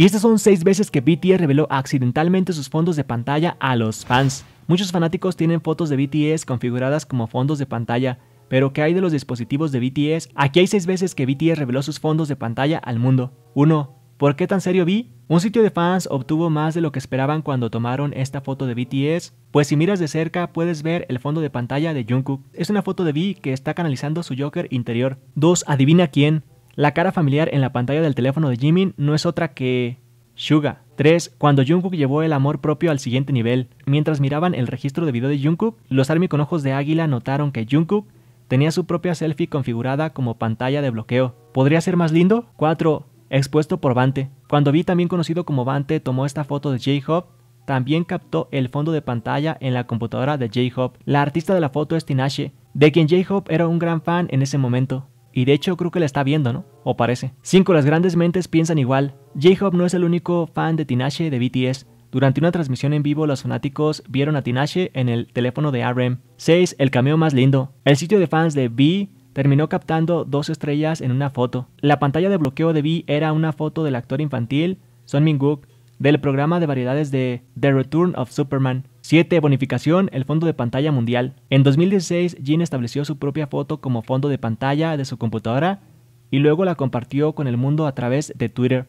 Y estas son seis veces que BTS reveló accidentalmente sus fondos de pantalla a los fans. Muchos fanáticos tienen fotos de BTS configuradas como fondos de pantalla, pero ¿qué hay de los dispositivos de BTS? Aquí hay seis veces que BTS reveló sus fondos de pantalla al mundo. 1. ¿Por qué tan serio vi? Un sitio de fans obtuvo más de lo que esperaban cuando tomaron esta foto de BTS, pues si miras de cerca puedes ver el fondo de pantalla de Jungkook. Es una foto de V que está canalizando su Joker interior. 2. Adivina quién. La cara familiar en la pantalla del teléfono de Jimin no es otra que Suga. 3. Cuando Jungkook llevó el amor propio al siguiente nivel. Mientras miraban el registro de video de Jungkook, los ARMY con ojos de águila notaron que Jungkook tenía su propia selfie configurada como pantalla de bloqueo. ¿Podría ser más lindo? 4. Expuesto por Bante. Cuando Vi, también conocido como Bante, tomó esta foto de J-Hope, también captó el fondo de pantalla en la computadora de J-Hope. La artista de la foto es Tinashe, de quien J-Hope era un gran fan en ese momento. Y de hecho creo que la está viendo, ¿no? O parece. 5. Las grandes mentes piensan igual. J-Hope no es el único fan de Tinashe de BTS. Durante una transmisión en vivo, los fanáticos vieron a Tinashe en el teléfono de RM. E 6. El cameo más lindo. El sitio de fans de B terminó captando dos estrellas en una foto. La pantalla de bloqueo de B era una foto del actor infantil Son min del programa de variedades de The Return of Superman. 7. Bonificación, el fondo de pantalla mundial. En 2016, Jean estableció su propia foto como fondo de pantalla de su computadora y luego la compartió con el mundo a través de Twitter.